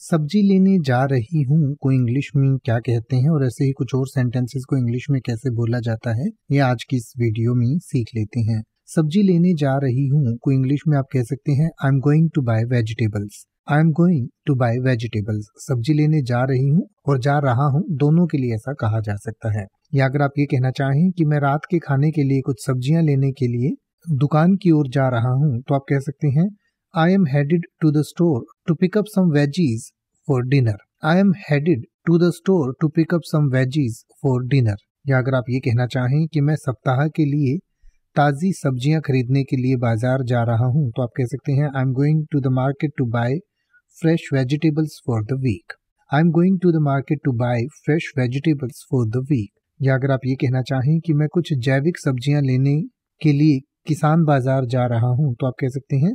सब्जी लेने जा रही हूँ को इंग्लिश में क्या कहते हैं और ऐसे ही कुछ और सेंटेंसेस को इंग्लिश में कैसे बोला जाता है ये आज की इस वीडियो में सीख लेते हैं सब्जी लेने जा रही हूँ को इंग्लिश में आप कह सकते हैं I am going to buy vegetables I am going to buy vegetables सब्जी लेने जा रही हूँ और जा रहा हूँ दोनों के लिए ऐसा कहा जा सकता है या अगर आप ये कहना चाहें कि मैं रात के खाने के लिए कुछ सब्जियां लेने के लिए दुकान की ओर जा रहा हूँ तो आप कह सकते हैं I am headed to the store to pick up some veggies for dinner. I am headed to the store to pick up some veggies for dinner. या अगर आप ये कहना चाहें कि मैं सप्ताह के लिए ताज़ी सब्जियां खरीदने के लिए बाजार जा रहा हूं तो आप कह सकते हैं I am going to the market to buy fresh vegetables for the week I am going to the market to buy fresh vegetables for the week या अगर आप ये कहना चाहें कि मैं कुछ जैविक सब्जियां लेने के लिए किसान बाजार जा रहा हूं तो आप कह सकते हैं